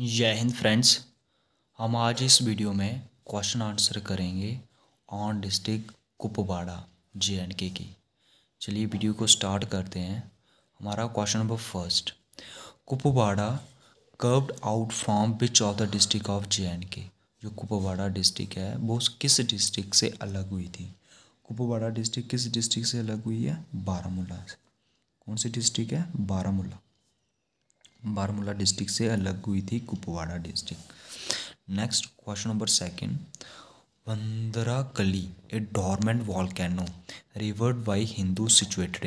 जय हिंद फ्रेंड्स हम आज इस वीडियो में क्वेश्चन आंसर करेंगे on district Kupwara J and K की चलिए वीडियो को स्टार्ट करते हैं हमारा question number first Kupwara carved out from which of the district of J and K जो कुपवाड़ा डिस्ट्रिक्ट है वो किस डिस्ट्रिक्ट से अलग हुई थी कुपवाड़ा डिस्ट्रिक्ट किस डिस्ट्रिक्ट से अलग हुई है बारामूला से कौन सी डिस्ट्रिक्ट है बारामूला बारमूला डिस्ट्रिक्ट से अलग हुई थी Kupwara district next question number second Kali a dormant volcano revered by Hindu situated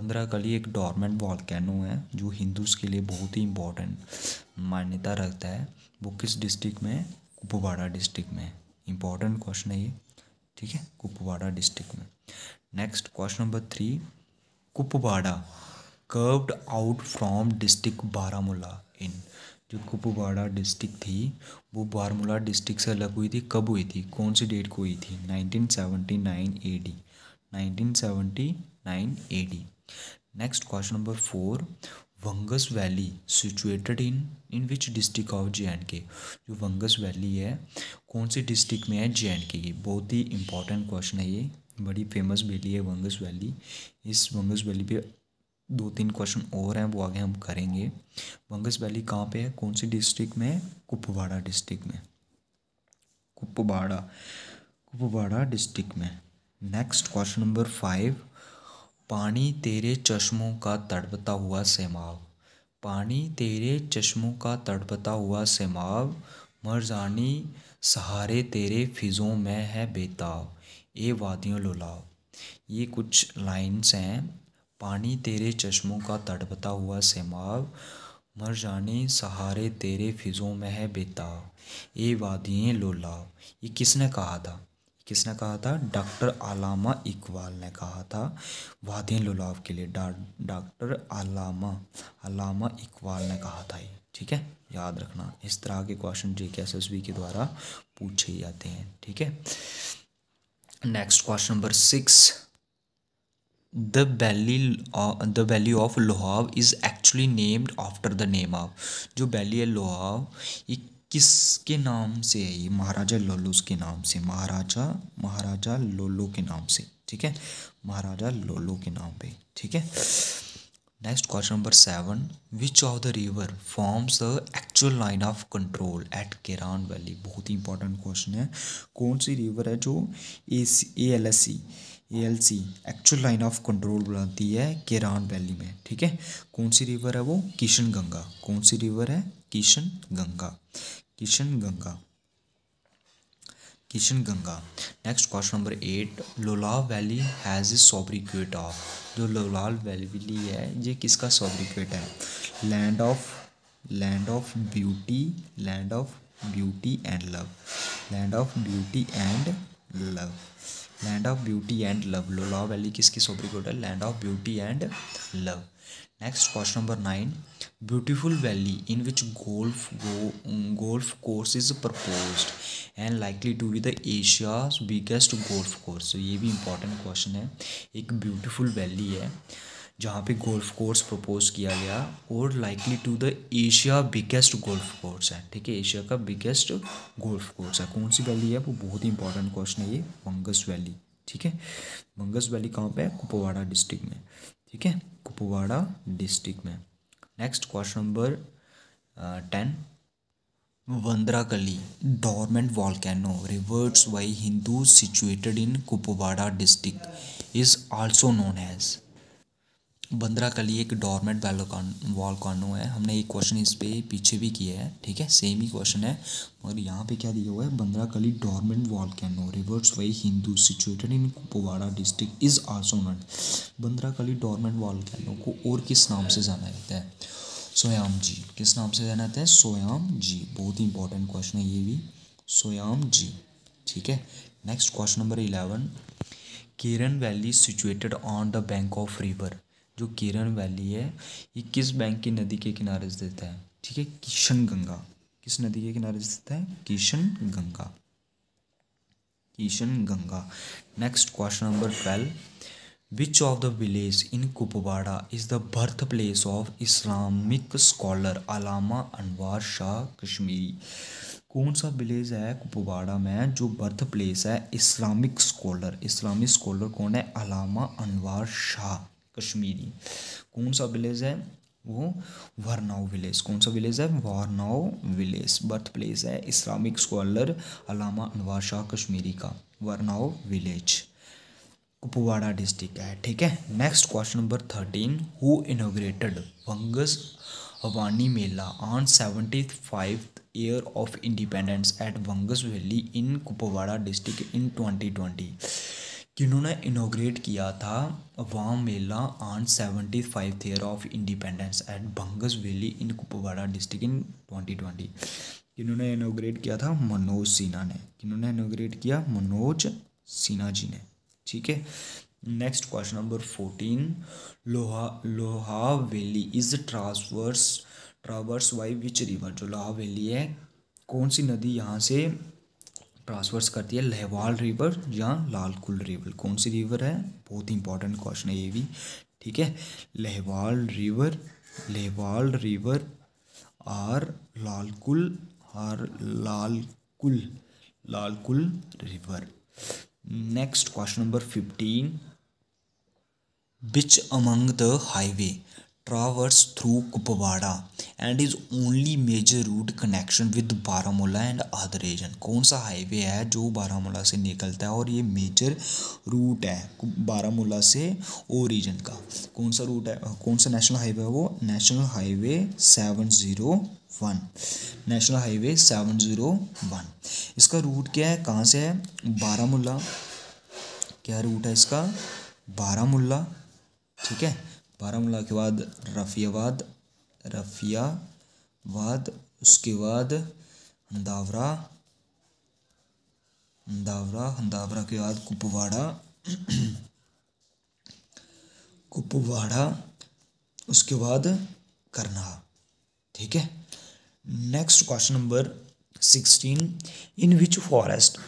in Kali एक डॉर्मेंट वॉलकैनो है जो हिंदूज के लिए बहुत ही इंपॉर्टेंट मान्यता रखता है वो किस डिस्ट्रिक्ट में कुपवाड़ा डिस्ट्रिक्ट में इंपॉर्टेंट क्वेश्चन है ये ठीक है कुपवाड़ा डिस्ट्रिक्ट में next question number three Kupwara carved out from district Baramulla in जो कुपवाड़ा डिस्ट्रिक्ट थी वो बारामूला डिस्ट्रिक्ट से अलग हुई थी कब हुई थी कौन सी डेट को हुई थी 1979 AD 1979 AD next question number four Bangus valley situated in in which district of J and K जो वंगस वैली है कौन सी डिस्ट्रिक्ट में है जे एंड के ये बहुत ही इंपॉर्टेंट क्वेश्चन है ये बड़ी फेमस वैली है वंगस वैली इस वंगस वैली पे दो तीन क्वेश्चन और हैं वो आगे हम करेंगे बंगस वैली कहाँ पे है कौन सी डिस्ट्रिक्ट में है कुपवाड़ा डिस्ट्रिक्ट में कुपवाड़ा कुपवाड़ा डिस्ट्रिक्ट में नेक्स्ट क्वेश्चन नंबर फाइव पानी तेरे चश्मों का तड़पता हुआ सेमाव पानी तेरे चश्मों का तड़पता हुआ सेमाव मरजानी सहारे तेरे फिज़ों में है बेताव ए वादियों लुलाव ये कुछ लाइन्स हैं पानी तेरे चश्मों का तड़पता हुआ सेमाब मर जाने सहारे तेरे फिज़ों में है बेताब ए वादिये लोलाव ये किसने कहा था किसने कहा था डॉक्टर आलामा इकबाल ने कहा था वादियाँ लुलाव के लिए डॉक्टर आलामा आलामा इकबाल ने कहा था ये ठीक है याद रखना इस तरह के क्वेश्चन जे के एस एस बी के द्वारा पूछे जाते हैं ठीक है next question number six the valley the valley of Lolab is actually named after the name of जो वैली है लोहाव ये किसके नाम से है ये महाराजा लोलूस के नाम से महाराजा महाराजा लोलो के नाम से ठीक है महाराजा लोलो के नाम पे ठीक है next question number seven which of the river forms a actual line of control at Keran valley बहुत ही इंपॉर्टेंट क्वेश्चन है कौन सी रिवर है जो A C A L S C L C actual line of control बनाती है Kieron valley में ठीक है कौन सी रिवर है वो किशन गंगा कौन सी रिवर है Kishan Ganga Kishan Ganga Kishan Ganga next question number eight Lolab valley has a sobriquet of जो लोलाव वैली है ये किसका सॉबरिक्वेट है land of land of beauty land of beauty and love land of beauty and love land of beauty and love Lolab valley किसकी sobriquet है land of beauty and love next question number nine beautiful valley in which golf golf course is propose and likely to be the Asia biggest golf course ये भी important question है एक beautiful valley है जहाँ पे golf course propose किया गया और likely to the Asia biggest golf course है ठीक है एशिया का बिगेस्ट गोल्फ कोर्स है कौन सी वैली है वो बहुत ही इंपॉर्टेंट क्वेश्चन है ये बंगस वैली ठीक है बंगस वैली कहाँ पे है कुपवाड़ा डिस्ट्रिक्ट में ठीक है कुपवाड़ा डिस्ट्रिक्ट में next question number ten Bandrakali dormant volcano revered by Hindu situated in Kupwara district is also known as Bandra का लिए एक डॉर्मेट वॉल कॉनो है हमने एक क्वेश्चन इस पर पीछे भी किया है ठीक है सेम ही क्वेश्चन है मगर यहाँ पे क्या दिया हुआ है Bandra Kali dormant volcano revered by Hindu situated in Kupwara district is also not Bandra Kali dormant wall canoe को और किस नाम से जाना जाता है सोयाम जी किस नाम से जाना जाता है सोयाम जी बहुत ही इंपॉर्टेंट क्वेश्चन है ये भी सोयाम जी ठीक है next question number eleven Keran valley situated on the bank of river जो किरण वैली है ये किस बैंक की नदी के किनारे स्थित है ठीक है किशन गंगा किस नदी के किनारे स्थित है Kishan Ganga Kishan Ganga next question number twelve which of the village in Kupwara is the birth place of Islamic scholar Allama Anwar Shah Kashmiri कौन सा विलेज है कुपवाड़ा में जो बर्थ प्लेस है इस्लामिक स्कॉलर इस्लामिक स्कॉलर कौन है अलामा अनवार शाह कश्मीरी कौन सा विलेज है वो वारनाओ विलेज कौन सा विलेज है वारनाओ विलेज बर्थ प्लेस है इस्लामिक स्कॉलर अलामा अनवार शाह कश्मीरी का वारनाओ विलेज कुपवाड़ा डिस्ट्रिक्ट है ठीक है next question number thirteen who inaugurated Bangus Awami mela on seventy five year of independence at Bangus valley in Kupwara district in twenty twenty जिन्होंने इनोग्रेट किया था वाम mela on seventy five year of independence at Bangus valley in Kupwara district in twenty twenty जिन्होंने inaugurate किया था मनोज सिन्हा ने जिन्होंने inaugurate किया मनोज सिन्हा जी ने ठीक है next question number fourteen Lolab Lolab valley is transverse traverse by which river जो लोहा वैली है कौन सी नदी यहाँ से ट्रांसवर्स करती है लहवाल रिवर या लाल कुल रिवर कौन सी रिवर है बहुत ही इंपॉर्टेंट क्वेश्चन है ये भी ठीक है Lahwal river Lahwal river or Kul or Lal Kul river next question number fifteen which among the highway traverse through Kupwara and is only major route connection with Baramulla and other region कौन सा हाईवे है जो बारामूला से निकलता है और ये मेजर रूट है बारामूला से ओ रीजन का कौन सा रूट है कौन सा नेशनल हाईवे है वो national highway seven zero one national highway seven zero one इसका रूट क्या है कहाँ से है बारामूला क्या रूट है इसका बारामूला ठीक है फार्मूला के बाद रफ़ियावाद रफ़ियावाद उसके बाद हंदावरा हंदावरा हंदावरा के बाद कुपवाड़ा कुपवाड़ा उसके बाद करना ठीक है next question number sixteen in which forest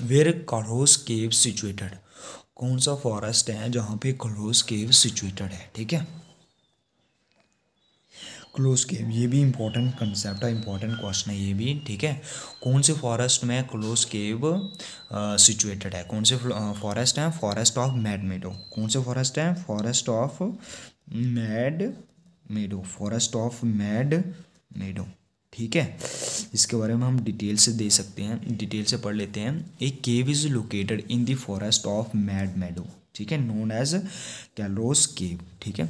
where Kalaroos cave situated कौन सा फॉरेस्ट है जहाँ पे क्लोज केव सिचुएटेड है ठीक है क्लोज केव ये भी इम्पोर्टेंट कंसेप्ट है इम्पोर्टेंट क्वेश्चन है ये भी ठीक है कौन से फॉरेस्ट में क्लोज केव सिचुएटेड है कौन से फॉरेस्ट है फॉरेस्ट ऑफ मैड मेडो कौन से फॉरेस्ट है forest of Madmadav forest of Madmadav ठीक है इसके बारे में हम डिटेल से दे सकते हैं डिटेल से पढ़ लेते हैं a cave is located in the forest of Madmadav ठीक है नोन एज कैलरोस केव ठीक है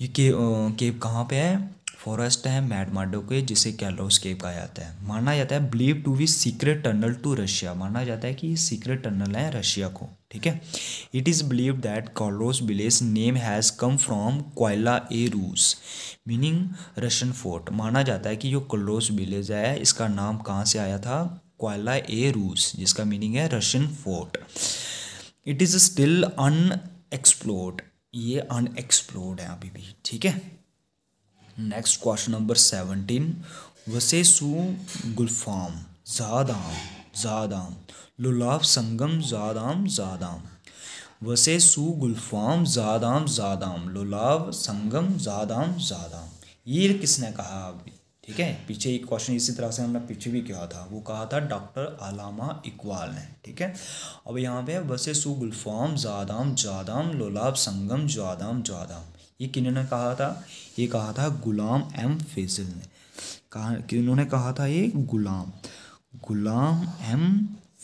ये के, केव कहाँ पे है फॉरेस्ट है मैडमाडो के जिसे कैलोस केव कहा जाता है माना जाता है believe to be secret tunnel to Russia माना जाता है कि ये सीक्रेट टनल है रशिया को ठीक है it is believe that Kalaroos village name has come from कोयला ए रूस मीनिंग रशियन फोर्ट माना जाता है कि जो कॉलोस बिलेज है इसका नाम कहाँ से आया था कोयला ए रूस जिसका मीनिंग है Russian fort it is still unexplored ये अनएक्सप्लोर्ड है अभी भी ठीक है नेक्स्ट क्वेश्चन नंबर सेवनटीन वसेसू गुलफाम ज़ादाम ज़ादाम लुलाफ संगम ज़ादाम ज़ादाम वसे सू गुलफाम ज़ादाम ज़ादाम लुलाव संगम ज़ादाम ज़ादाम ये किसने कहा अभी ठीक है पीछे एक क्वेश्चन इसी तरह से हमने पीछे भी किया था वो कहा था डॉक्टर अलामा इकबाल ने ठीक है अब यहाँ पे वसे सु गुलफाम ज़ादाम ज़ादाम लोलाब संगम ज़ादाम ज़ादाम ये किन्होंने कहा था ये कहा था गुलाम एम फैजल ने कहा कि उन्होंने कहा था ये गुलाम गुलाम एम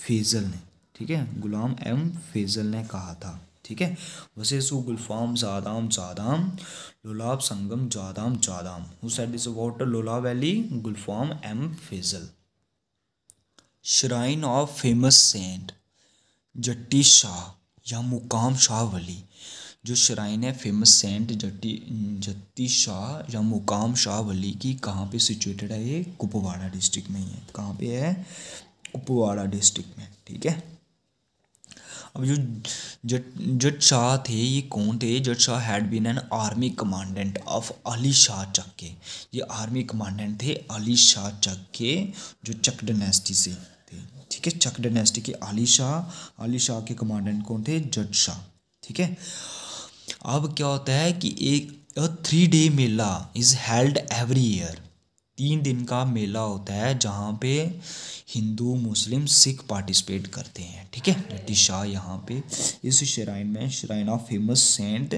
फेजल ने ठीक है गुलाम एम फेजल ने कहा था ठीक है वसेसु गुलफाम जादाम जादाम लोलाब संगम जादाम जादाम who said this about Lolab valley Gulfam M Fazal shrine of famous saint Jatti Shah या मुकाम शाह वली जो श्राइन है फेमस सेंट जट्टी जत्ती शाह या मुकाम शाह वली की कहाँ पे सिचुएटेड है ये कुपवाड़ा डिस्ट्रिक्ट में ही है कहाँ पे है कुपवाड़ा डिस्ट्रिक्ट में ठीक है अब जो जट जट शाह थे ये कौन थे Jatt Shah had been an army commandant of Ali Shah Chak ये आर्मी कमांडेंट थे अली शाह चक्के जो चक डनेस्टी से थे ठीक है चक डनेस्टी के अली शाह अली शाह के कमांडेंट कौन थे जट शाह ठीक है अब क्या होता है कि एक three day mela is held every year तीन दिन का मेला होता है जहाँ पे हिंदू मुस्लिम सिख पार्टिसिपेट करते हैं ठीक है जट्टी शाह यहाँ पे इस श्राइन में shrine of famous saint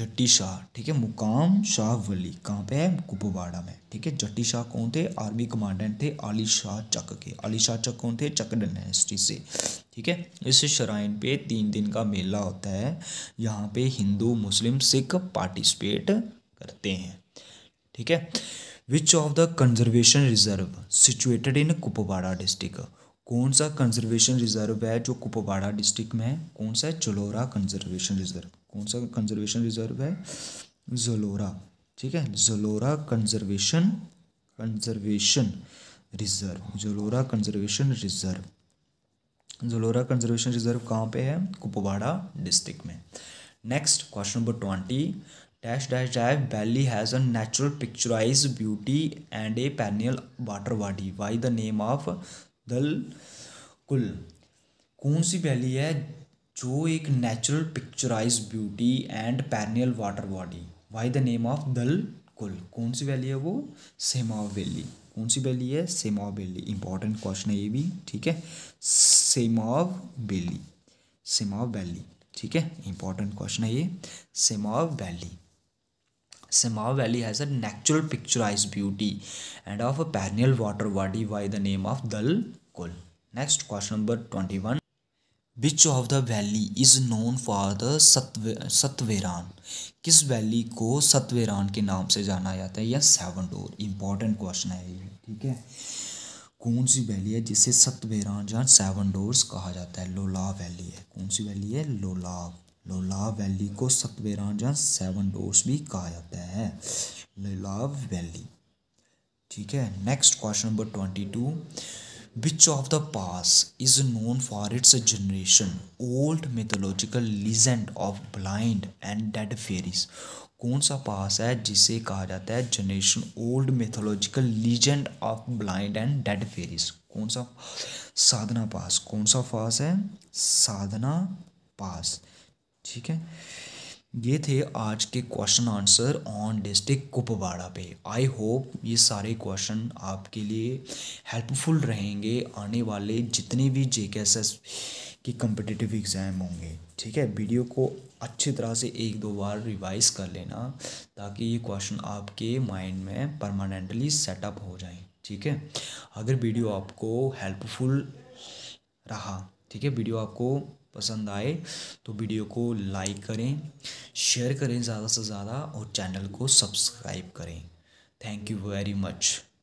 Jatti Shah ठीक है मुकाम शाह वली कहाँ पे है कुपवाड़ा में ठीक है जट्टी शाह कौन थे आर्मी कमांडेंट थे आली शाह चक के आली शाह चक कौन थे चक डनेस्टी से ठीक है इस श्राइन पे तीन दिन का मेला होता है यहाँ पे हिंदू मुस्लिम सिख पार्टिसिपेट करते हैं ठीक है which of the conservation reserve situated in Kupwara district कौन सा कंजर्वेशन रिजर्व है जो कुपवाड़ा डिस्ट्रिक्ट में है कौन सा है जलोरा कंजर्वेशन रिजर्व कौन सा कंजर्वेशन रिजर्व है जलोरा ठीक है Jalora conservation conservation reserve Jalora conservation reserve Jalora conservation reserve कहाँ पे है कुपवाड़ा डिस्ट्रिक्ट में next question number twenty dash dash dash valley has a natural picturesque beauty and a perennial water body by the name of Dal Kul कौन सी valley है जो एक natural picturesque beauty and perennial water body by the name of Dal Kul कौन सी valley है वो सेमाव valley कौन सी वैली है सेमाव वैली इंपॉर्टेंट क्वेश्चन है ये भी ठीक है सेमाव वैली सेमाव वैली ठीक है इंपॉर्टेंट क्वेश्चन है ये Samar valley Samar Valley has a natural picturized beauty and of a perennial water body by the name of Dal Kul. Next question number 21. Which of the valley is known for the सत्वे, सत्वेरान किस valley को Satveran के नाम से जाना जाता है या Seven Door? Important question है ये ठीक है कौन सी वैली है जिसे सत्वेरान या सेवन डोर्स कहा जाता है लोलाव वैली है कौन सी वैली है लोलाव लोला वैली को सतबेरान या सेवन डोर्स भी कहा जाता है लोलाव वैली ठीक है next question number twenty two which of the pass is known for its generation old mythological legend of blind and dead fairies कौन सा पास है जिसे कहा जाता है generation old mythological legend of blind and dead fairies कौन सा साधना पास कौन सा पास है साधना पास ठीक है ये थे आज के question answer on district Kupwara पे आई होप ये सारे क्वेश्चन आपके लिए हेल्पफुल रहेंगे आने वाले जितने भी जे के एस एस के कम्पिटिटिव एग्ज़ाम होंगे ठीक है वीडियो को अच्छी तरह से एक दो बार रिवाइज कर लेना ताकि ये क्वेश्चन आपके माइंड में परमानेंटली सेटअप हो जाए ठीक है अगर वीडियो आपको हेल्पफुल रहा ठीक है वीडियो आपको पसंद आए तो वीडियो को लाइक करें शेयर करें ज़्यादा से ज़्यादा और चैनल को सब्सक्राइब करें थैंक यू वेरी मच